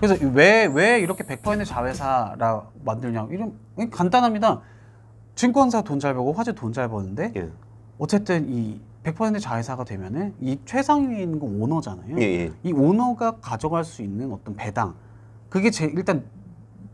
그래서 왜, 왜 이렇게 100%의 자회사라 만들냐. 이런, 간단합니다. 증권사 돈 잘 벌고 화재 돈 잘 버는데 예. 어쨌든 이 100%의 자회사가 되면은 이최상위인있건 그 오너잖아요. 예, 예. 이 오너가 가져갈 수 있는 어떤 배당. 그게 제, 일단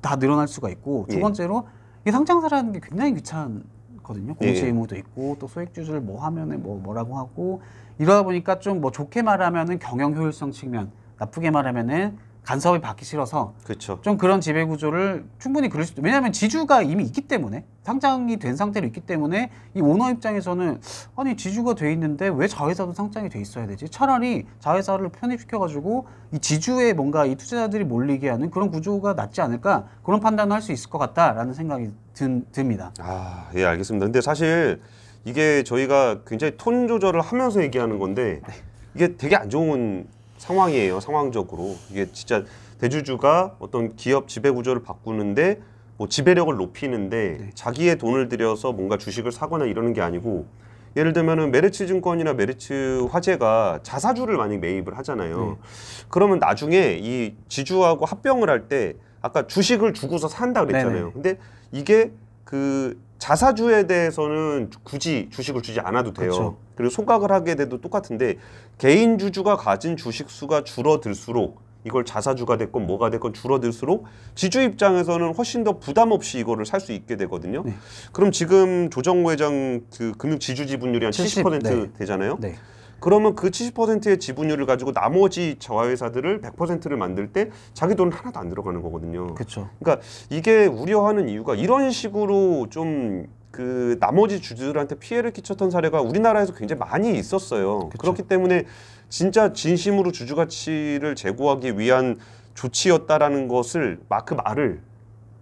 다 늘어날 수가 있고 두 예. 번째로 이 상장사라는 게 굉장히 귀찮거든요. 공시 예. 의무도 있고 또 소액 주주를 뭐 하면은 뭐 뭐라고 하고 이러다 보니까 좀 뭐 좋게 말하면은 경영 효율성 측면, 나쁘게 말하면은 간섭이 받기 싫어서 그쵸. 좀 그런 지배 구조를 충분히 그럴 수 왜냐하면 지주가 이미 있기 때문에 상장이 된 상태로 있기 때문에 이 오너 입장에서는 아니 지주가 돼 있는데 왜 자회사도 상장이 돼 있어야 되지 차라리 자회사를 편입시켜 가지고 이 지주에 뭔가 이 투자자들이 몰리게 하는 그런 구조가 낫지 않을까 그런 판단을 할 수 있을 것 같다라는 생각이 든, 듭니다 아 예 알겠습니다 근데 사실 이게 저희가 굉장히 톤 조절을 하면서 얘기하는 건데 네. 이게 되게 안 좋은 상황이에요. 상황적으로 이게 진짜 대주주가 어떤 기업 지배 구조를 바꾸는데 뭐 지배력을 높이는데 네. 자기의 돈을 들여서 뭔가 주식을 사거나 이러는 게 아니고 예를 들면은 메르츠 증권이나 메르츠 화재가 자사주를 많이 매입을 하잖아요. 네. 그러면 나중에 이 지주하고 합병을 할 때 아까 주식을 주고서 산다 그랬잖아요. 네네. 근데 이게 그 자사주에 대해서는 굳이 주식을 주지 않아도 돼요. 그렇죠. 그리고 소각을 하게 돼도 똑같은데 개인 주주가 가진 주식 수가 줄어들수록 이걸 자사주가 됐건 뭐가 됐건 줄어들수록 지주 입장에서는 훨씬 더 부담 없이 이거를 살 수 있게 되거든요. 네. 그럼 지금 조정호 회장 그 금융 지주 지분율이 한 70% 네. 되잖아요. 네. 그러면 그 70%의 지분율을 가지고 나머지 자회사들을 100%를 만들 때 자기 돈 하나도 안 들어가는 거거든요. 그렇죠. 그러니까 이게 우려하는 이유가 이런 식으로 좀그 나머지 주주들한테 피해를 끼쳤던 사례가 우리나라에서 굉장히 많이 있었어요. 그쵸. 그렇기 때문에 진짜 진심으로 주주 가치를 제고하기 위한 조치였다라는 것을 마크 말을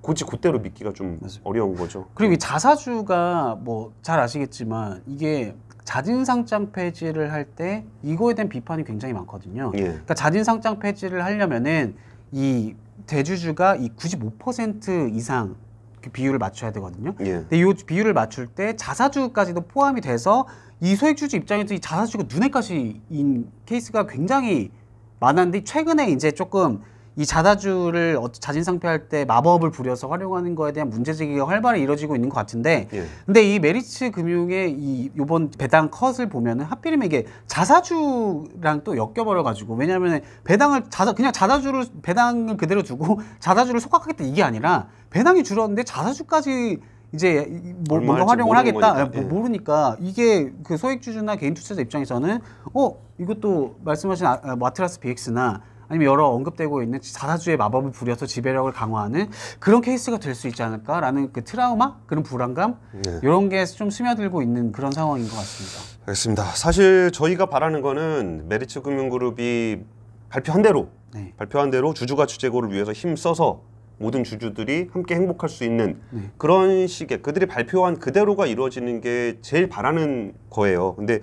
고지 그대로 믿기가 좀 맞아요. 어려운 거죠. 그리고 이 네. 자사주가 뭐 잘 아시겠지만 이게 자진상장 폐지를 할 때 이거에 대한 비판이 굉장히 많거든요. 예. 그러니까 자진상장 폐지를 하려면은 이 대주주가 이 95% 이상 비율을 맞춰야 되거든요. 예. 근데 이 비율을 맞출 때 자사주까지도 포함이 돼서 이 소액주주 입장에서 이 자사주가 눈에까지인 케이스가 굉장히 많았는데 최근에 이제 조금 이 자다주를 어, 자진 상폐할 때 마법을 부려서 활용하는 거에 대한 문제 제기가 활발히 이루어지고 있는 것 같은데 예. 근데 이 메리츠 금융의 이 요번 배당 컷을 보면은 하필이면 이게 자사주랑 또 엮여버려 가지고 왜냐하면 배당을 자사 그냥 자다주를 배당을 그대로 주고 자다주를 소각하겠다 이게 아니라 배당이 줄었는데 자사주까지 이제 뭐, 뭔가 활용을 하겠다 거니 예, 예. 모르니까 이게 그 소액주주나 개인 투자자 입장에서는 어 이것도 말씀하신 아, 아 마트라스 BX나 아니면 여러 언급되고 있는 자사주의 마법을 부려서 지배력을 강화하는 그런 케이스가 될 수 있지 않을까라는 그 트라우마 그런 불안감 네. 이런 게 좀 스며들고 있는 그런 상황인 것 같습니다. 알겠습니다. 사실 저희가 바라는 거는 메리츠 금융그룹이 발표한 대로 네. 발표한 대로 주주가 주재고를 위해서 힘써서 모든 주주들이 함께 행복할 수 있는 네. 그런 식의 그들이 발표한 그대로가 이루어지는 게 제일 바라는 거예요. 근데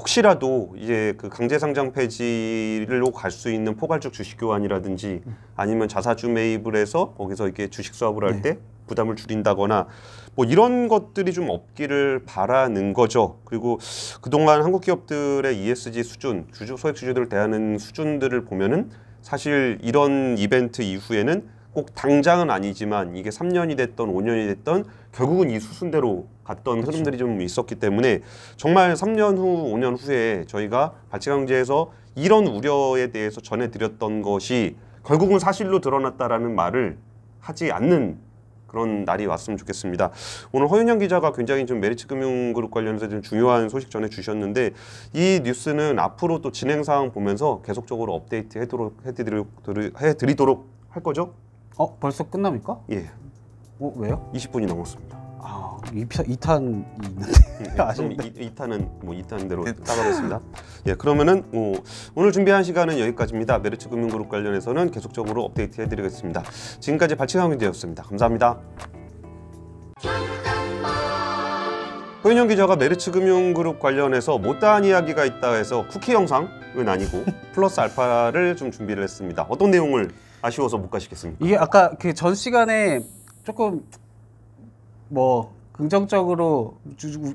혹시라도 이제 그 강제 상장 폐지로 갈 수 있는 포괄적 주식 교환이라든지 아니면 자사주 매입을 해서 거기서 이렇게 주식 수업을 할때 네. 부담을 줄인다거나 뭐 이런 것들이 좀 없기를 바라는 거죠. 그리고 그동안 한국 기업들의 ESG 수준, 주주 소액 주주들을 대하는 수준들을 보면은 사실 이런 이벤트 이후에는 꼭 당장은 아니지만 이게 3년이 됐던 5년이 됐던 결국은 이 수순대로 갔던 그렇 흐름들이 좀 있었기 때문에 정말 3년 후 5년 후에 저희가 발치강제에서 이런 우려에 대해서 전해드렸던 것이 결국은 사실로 드러났다라는 말을 하지 않는 그런 날이 왔으면 좋겠습니다. 오늘 허윤영 기자가 굉장히 좀 메리츠금융그룹 관련해서 좀 중요한 소식 전해 주셨는데 이 뉴스는 앞으로 또 진행 사항 보면서 계속적으로 업데이트 해드리도록, 해드리도록 할 거죠? 어 벌써 끝납니까? 예. 어 왜요? 20분이 넘었습니다. 아 2타, 2탄이 있는데 예, 예. 아쉽다. 2탄은 뭐 2탄대로 그 따가겠습니다. 예 그러면은 뭐 오늘 준비한 시간은 여기까지입니다. 메르츠 금융그룹 관련해서는 계속적으로 업데이트해드리겠습니다. 지금까지 발치상 경제였습니다. 감사합니다. 허윤영 기자가 메르츠 금융그룹 관련해서 못다한 이야기가 있다 해서 쿠키 영상은 아니고 플러스 알파를 좀 준비를 했습니다. 어떤 내용을 아쉬워서 못 가시겠습니까? 이게 아까 그 전 시간에 조금 뭐 긍정적으로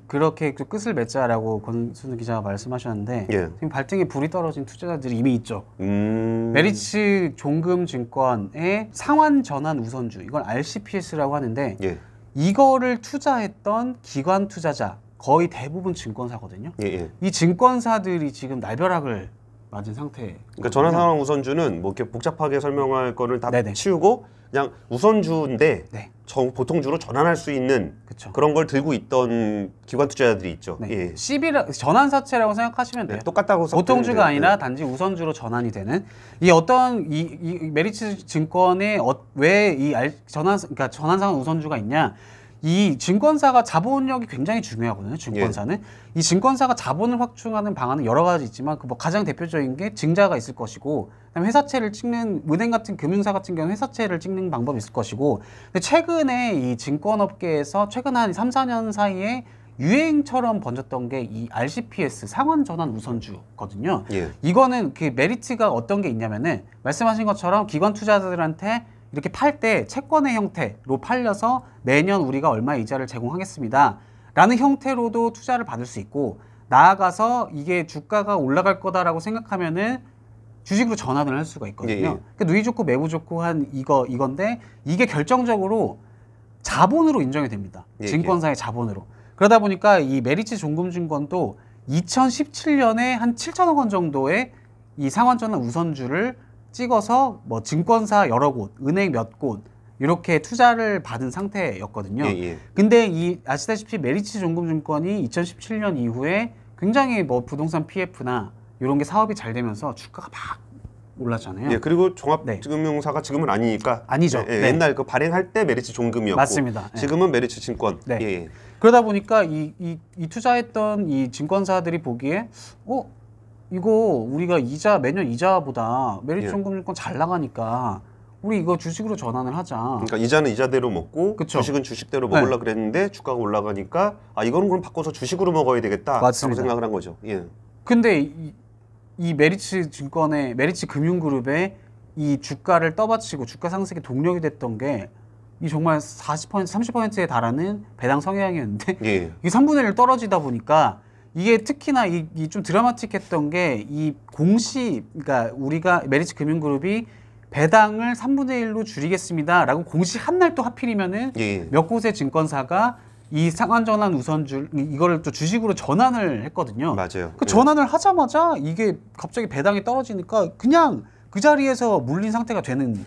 그렇게 끝을 맺자라고 권순우 기자가 말씀하셨는데 예. 지금 발등에 불이 떨어진 투자자들이 이미 있죠. 음... 메리츠 종금증권의 상환 전환 우선주 이건 RCPS라고 하는데 예. 이거를 투자했던 기관 투자자 거의 대부분 증권사거든요. 예예. 예. 이 증권사들이 지금 날벼락을 맞은 상태. 그러니까 전환 상황 우선주는 뭐 이렇게 복잡하게 설명할 거를 다 네네. 치우고 그냥 우선주인데 네. 정, 보통주로 전환할 수 있는 그쵸. 그런 걸 들고 있던 기관 투자자들이 있죠. 네. 예. CB라 전환 사채라고 생각하시면 네, 돼요. 네, 똑같다고 보통주가 아니라 단지 우선주로 전환이 되는 이 어떤 이, 이 메리츠 증권의 어, 왜이 전환 그러니까 전환 상황 우선주가 있냐? 이 증권사가 자본력이 굉장히 중요하거든요. 증권사는 예. 이 증권사가 자본을 확충하는 방안은 여러 가지 있지만 그 뭐 가장 대표적인 게 증자가 있을 것이고 그다음에 회사채를 찍는 은행 같은 금융사 같은 경우 는 회사채를 찍는 방법이 있을 것이고 근데 최근에 이 증권업계에서 최근 한 3, 4년 사이에 유행처럼 번졌던 게 이 RCPS 상환 전환 우선주거든요. 예. 이거는 그 메리트가 어떤 게 있냐면은 말씀하신 것처럼 기관 투자자들한테 이렇게 팔 때 채권의 형태로 팔려서 내년 우리가 얼마 이자를 제공하겠습니다. 라는 형태로도 투자를 받을 수 있고 나아가서 이게 주가가 올라갈 거다라고 생각하면은 주식으로 전환을 할 수가 있거든요. 예, 예. 그러니까 누이 좋고 매부 좋고 한 이거 이건데 이게 결정적으로 자본으로 인정이 됩니다. 예, 예. 증권사의 자본으로. 그러다 보니까 이 메리츠 종금증권도 2017년에 한 7천억 원 정도의 이 상환 전환 우선주를 찍어서 뭐 증권사 여러 곳, 은행 몇 곳, 이렇게 투자를 받은 상태였거든요. 예, 예. 근데 이 아시다시피 메리츠 종금증권이 2017년 이후에 굉장히 뭐 부동산 PF나 이런 게 사업이 잘 되면서 주가가 막 올랐잖아요. 예, 그리고 종합금융사가 네. 지금은 아니니까 아니죠. 예, 예, 네. 옛날 그 발행할 때 메리츠 종금이었고 맞습니다. 예. 지금은 메리츠 증권. 네. 예, 그러다 보니까 이, 이, 이 투자했던 이 증권사들이 보기에 어 이거 우리가 이자 매년 이자보다 메리츠 예. 현금증권 잘 나가니까 우리 이거 주식으로 전환을 하자. 그러니까 이자는 이자대로 먹고 그쵸. 주식은 주식대로 먹으려 네. 그랬는데 주가가 올라가니까 아 이거는 그럼 바꿔서 주식으로 먹어야 되겠다. 맞습니다. 생각을 한 거죠. 예. 근데 이, 이 메리츠 증권의 메리츠 금융그룹의 이 주가를 떠받치고 주가 상승의 동력이 됐던 게 이 정말 40% 30%에 달하는 배당 성향이었는데 예. 이 3분의 1 떨어지다 보니까 이게 특히나 이 좀 드라마틱했던 게 이 공시 그러니까 우리가 메리츠 금융그룹이 배당을 3분의 1로 줄이겠습니다라고 공시한 날 또 하필이면은 예, 예. 몇 곳의 증권사가 이 상한전환 우선줄 이거를 또 주식으로 전환을 했거든요. 맞아요. 그 예. 전환을 하자마자 이게 갑자기 배당이 떨어지니까 그냥 그 자리에서 물린 상태가 되는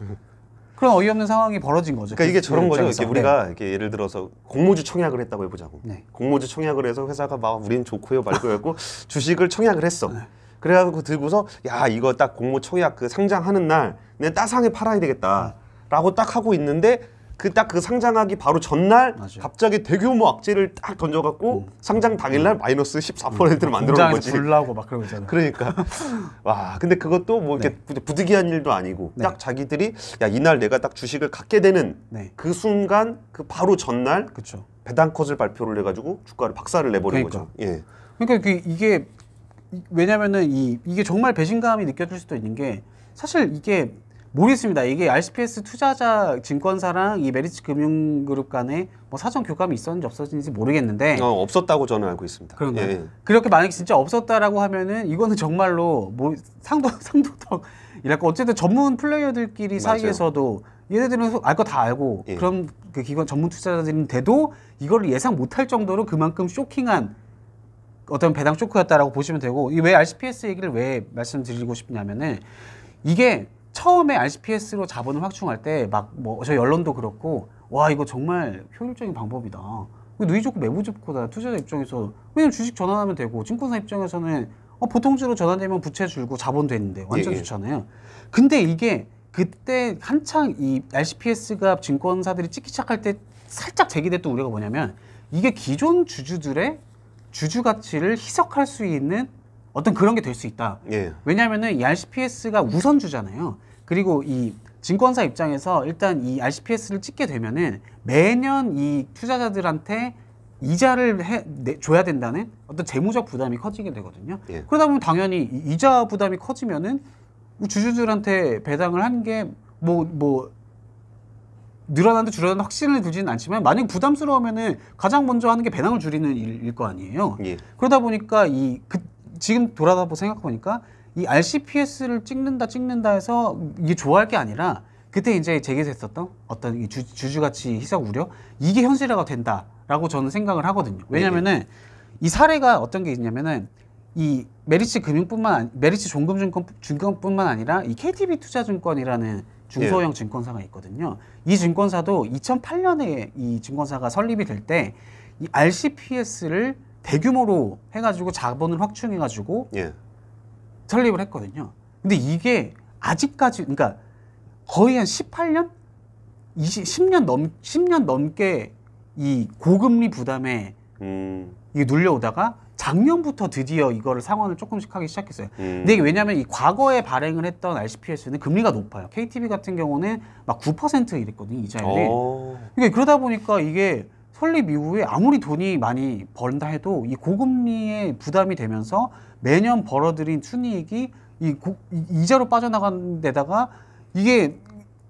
그런 어이없는 상황이 벌어진 거죠. 그러니까 이게 저런 그 거죠. 이렇게 우리가 네. 이렇게 예를 들어서 공모주 청약을 했다고 해보자고. 네. 공모주 청약을 해서 회사가 막 우린 좋고요 말고 해고 주식을 청약을 했어. 네. 그래가지고 들고서 야 이거 딱 공모 청약 그 상장하는 날 내 따상에 팔아야 되겠다라고 딱 하고 있는데 그 딱그 그 상장하기 바로 전날 맞아. 갑자기 대규모 악재를 딱 던져갖고 음. 상장 당일날 음. 마이너스 14%를 만들어놓은 거지. 불나고 막 그러고 잖아 그러니까 와 근데 그것도 뭐 이렇게 네. 부득이한 일도 아니고 네. 딱 자기들이 야 이날 내가 딱 주식을 갖게 되는 네. 그 순간 그 바로 전날 그쵸. 배당 컷을 발표를 해가지고 주가를 박살을 내버린 그러니까. 거죠. 예. 그러니까 이게 왜냐면은 이 이게 정말 배신감이 느껴질 수도 있는 게 사실 이게 모르겠습니다. 이게 RCPS 투자자 증권사랑 이 메리츠 금융그룹 간에 뭐 사전 교감이 있었는지 없었는지 모르겠는데 어, 없었다고 저는 알고 있습니다. 그런가 예, 예. 그렇게 만약에 진짜 없었다라고 하면은 이거는 정말로 뭐 상도 상도덕 이랄까 어쨌든 전문 플레이어들끼리 맞아요. 사이에서도 얘네들은 알 거 다 알고 예. 그럼그 기관 전문 투자자들인데도 이걸 예상 못할 정도로 그만큼 쇼킹한 어떤 배당 쇼크였다라고 보시면 되고 이왜 RCPS 얘기를 왜 말씀드리고 싶냐면은 이게 처음에 RCPS로 자본을 확충할 때 막뭐 저희 언론도 그렇고 와 이거 정말 효율적인 방법이다. 누이 좋고 매부 좋고다 투자자 입장에서 왜냐면 주식 전환하면 되고 증권사 입장에서는 어, 보통주로 전환되면 부채 줄고 자본 되는데 완전 예, 예. 좋잖아요. 근데 이게 그때 한창 이 RCPS가 증권사들이 찍기 시작할 때 살짝 제기됐던 우려가 뭐냐면 이게 기존 주주들의 주주 가치를 희석할 수 있는 어떤 그런 게 될 수 있다. 예. 왜냐하면은 이 RCPS가 우선주잖아요. 그리고 이 증권사 입장에서 일단 이 RCPS를 찍게 되면은 매년 이 투자자들한테 이자를 해, 내, 줘야 된다는 어떤 재무적 부담이 커지게 되거든요. 예. 그러다 보면 당연히 이자 부담이 커지면은 뭐 주주들한테 배당을 하는 게 뭐뭐 뭐 늘어난다 줄어난다 확신을 두지는 않지만 만약 부담스러우면은 가장 먼저 하는 게 배당을 줄이는 일일 거 아니에요. 예. 그러다 보니까 이그 지금 돌아다 생각해보니까 이 RCPS를 찍는다 찍는다 해서 이게 좋아할 게 아니라 그때 이제 제기됐었던 어떤 주, 주주가치 희석 우려 이게 현실화가 된다라고 저는 생각을 하거든요. 왜냐면은 이 사례가 어떤 게 있냐면은 이 메리츠 금융뿐만 메리츠 종금증권 증권뿐만 아니라 이 KTB 투자증권이라는 중소형 예. 증권사가 있거든요. 이 증권사도 2008년에 이 증권사가 설립이 될 때 이 RCPS를 대규모로 해가지고 자본을 확충해가지고 예. 설립을 했거든요. 근데 이게 아직까지 그러니까 거의 한 18년, 20, 10년 넘 10년 넘게 이 고금리 부담에 음. 이게 눌려오다가 작년부터 드디어 이거를 상환을 조금씩 하기 시작했어요. 음. 근데 이게 음. 왜냐하면 이 과거에 발행을 했던 RCPS는 금리가 높아요. KTB 같은 경우는 막 9% 이랬거든요 이자율이. 어. 그러니까 그러다 보니까 이게 설립 이후에 아무리 돈이 많이 번다 해도 이 고금리에 부담이 되면서 매년 벌어들인 순이익이 이 고, 이자로 빠져나간 데다가 이게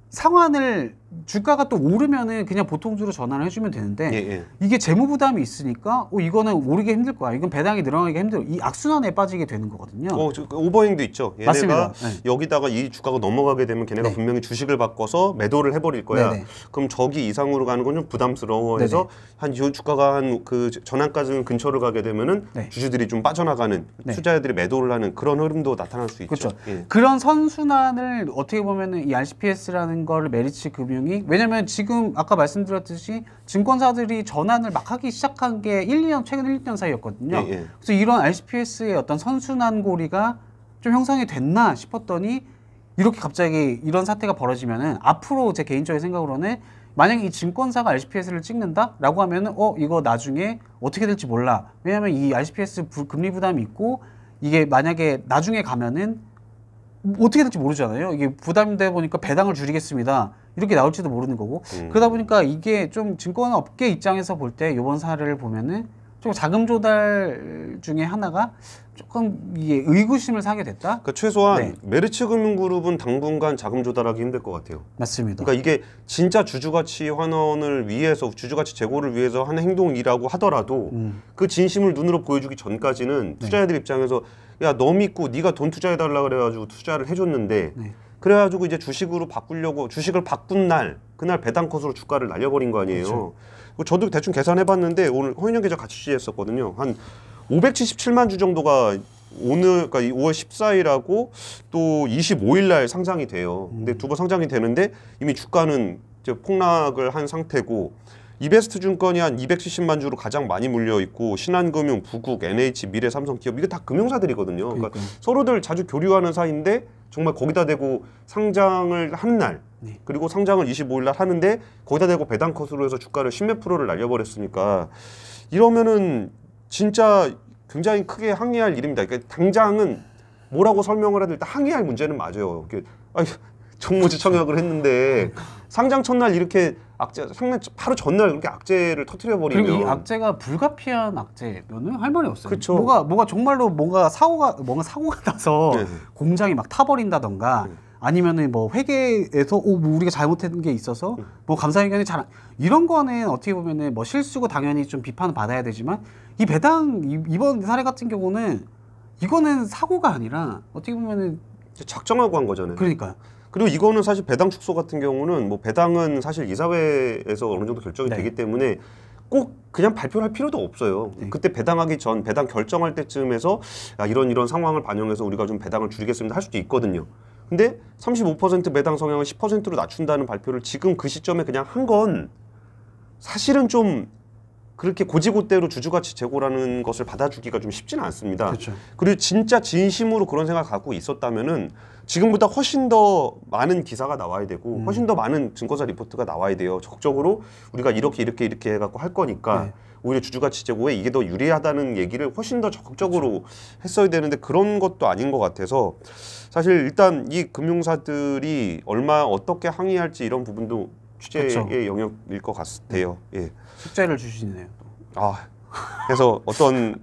상환을 주가가 또 오르면은 그냥 보통주로 전환을 해주면 되는데 예, 예. 이게 재무 부담이 있으니까 어, 이거는 오르기 힘들 거야. 이건 배당이 늘어나기 힘들어. 이 악순환에 빠지게 되는 거거든요. 어, 저, 그 오버행도 있죠. 얘네가 맞습니다. 네. 여기다가 이 주가가 넘어가게 되면 걔네가 네. 분명히 주식을 바꿔서 매도를 해버릴 거야. 네네. 네. 그럼 저기 이상으로 가는 건 좀 부담스러워해서 네, 한이 주가가 한 그 전환가는 근처를 가게 되면은 네. 주주들이 좀 빠져나가는 네. 투자자들이 매도를 하는 그런 흐름도 나타날 수 있죠. 그렇죠. 예. 그런 선순환을 어떻게 보면은 이 RCPS라는 거를 메리츠 금융 금융이 왜냐면 지금 아까 말씀드렸듯이 증권사들이 전환을 막 하기 시작한 게 1, 2년 최근 1, 2년 사이였거든요. 예, 예. 그래서 이런 RCPS의 어떤 선순환 고리가 좀 형성이 됐나 싶었더니 이렇게 갑자기 이런 사태가 벌어지면은 앞으로 제 개인적인 생각으로는 만약에 이 증권사가 RCPS를 찍는다라고 하면은 어 이거 나중에 어떻게 될지 몰라. 왜냐면 이 RCPS 금리 부담이 있고 이게 만약에 나중에 가면은 어떻게 될지 모르잖아요. 이게 부담돼 보니까 배당을 줄이겠습니다. 이렇게 나올지도 모르는 거고. 음. 그러다 보니까 이게 좀 증권업계 입장에서 볼 때 이번 사례를 보면은 좀 자금 조달 중에 하나가 조금 이게 의구심을 사게 됐다. 그러니까 최소한 네. 메리츠금융그룹은 당분간 자금 조달하기 힘들 것 같아요. 맞습니다. 그러니까 이게 진짜 주주가치 환원을 위해서 주주가치 제고를 위해서 하는 행동이라고 하더라도 음. 그 진심을 눈으로 보여주기 전까지는 네. 투자자들 네. 입장에서 야 너 믿고 네가 돈 투자해 달라 그래가지고 투자를 해줬는데 네. 그래가지고 이제 주식으로 바꾸려고 주식을 바꾼 날 그날 배당 컷으로 주가를 날려버린 거 아니에요. 그렇죠. 어, 저도 대충 계산해봤는데 오늘 허윤영 기자 같이 취재했었거든요. 한 577만 주 정도가 오늘 그러니까 5월 14일하고 또 25일 날 상장이 돼요. 근데 두 번 상장이 되는데 이미 주가는 이제 폭락을 한 상태고 이베스트 증권이 한 270만 주로 가장 많이 물려 있고 신한금융, 부국, NH, 미래, 삼성기업 이게 다 금융사들이거든요. 그러니까, 그러니까 서로들 자주 교류하는 사이인데 정말 거기다 대고 상장을 한 날, 네. 그리고 상장을 25일 날 하는데 거기다 대고 배당 컷으로 해서 주가를 10몇 프로를 날려버렸으니까 이러면은 진짜 굉장히 크게 항의할 일입니다. 그러니까 당장은 뭐라고 설명을 해야될단 항의할 문제는 맞아요. 아니, 총무지 그렇죠. 청약을 했는데 그러니까. 상장 첫날 이렇게 악재 상장 바로 전날 이렇게 악재를 터트려 버리면 그리고 이 악재가 불가피한 악재면은 할 말이 없어요. 그쵸. 뭐가 뭔가 정말로 뭔가 사고가 뭔가 사고가 나서 네. 공장이 막 타버린다던가 네. 아니면은 뭐 회계에서 오, 뭐 우리가 잘못한 게 있어서 네. 뭐감사의견이잘 이런 거는 어떻게 보면은 뭐 실수고 당연히 좀 비판을 받아야 되지만 이 배당 이, 이번 사례 같은 경우는 이거는 사고가 아니라 어떻게 보면은 작정하고 한 거잖아요. 그러니까요. 그리고 이거는 사실 배당 축소 같은 경우는 뭐 배당은 사실 이사회에서 어느 정도 결정이 네. 되기 때문에 꼭 그냥 발표를 할 필요도 없어요. 네. 그때 배당하기 전 배당 결정할 때쯤에서 야, 아, 이런 이런 상황을 반영해서 우리가 좀 배당을 줄이겠습니다 할 수도 있거든요. 근데 35% 배당 성향을 10%로 낮춘다는 발표를 지금 그 시점에 그냥 한 건 사실은 좀 그렇게 고지고대로 주주가치 재고라는 것을 받아주기가 좀 쉽지는 않습니다. 그쵸. 그렇죠. 그리고 진짜 진심으로 그런 생각을 갖고 있었다면은 지금보다 훨씬 더 많은 기사가 나와야 되고 음. 훨씬 더 많은 증권사 리포트가 나와야 돼요. 적적으로 극 우리가 이렇게 이렇게 이렇게 해갖고 할 거니까 네. 오히려 주주가치 재고에 이게 더 유리하다는 얘기를 훨씬 더 적극적으로 그렇죠. 했어야 되는데 그런 것도 아닌 것 같아서 사실 일단 이 금융사들이 얼마 어떻게 항의할지 이런 부분도 취재의 그쵸. 영역일 것 같아요. 네. 예. 숙제를 주시네요. 아, 그래서 어떤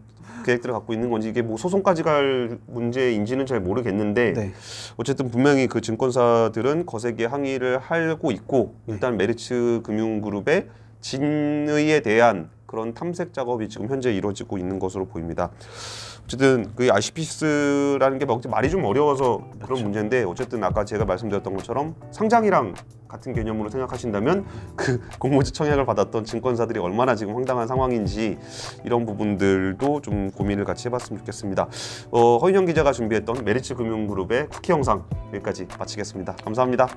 계획들을 갖고 있는 건지 이게 뭐 소송까지 갈 문제인지는 잘 모르겠는데 네. 어쨌든 분명히 그 증권사들은 거세게 항의를 하고 있고 일단 메르츠 금융그룹의 진의에 대한 그런 탐색 작업이 지금 현재 이루어지고 있는 것으로 보입니다. 어쨌든 그 아시피스라는 게 말이 좀 어려워서 그런 그렇죠. 문제인데 어쨌든 아까 제가 말씀드렸던 것처럼 상장이랑 같은 개념으로 생각하신다면 그 공모주 청약을 받았던 증권사들이 얼마나 지금 황당한 상황인지 이런 부분들도 좀 고민을 같이 해봤으면 좋겠습니다. 어, 허인영 기자가 준비했던 메리츠 금융그룹의 쿠키 영상 여기까지 마치겠습니다. 감사합니다.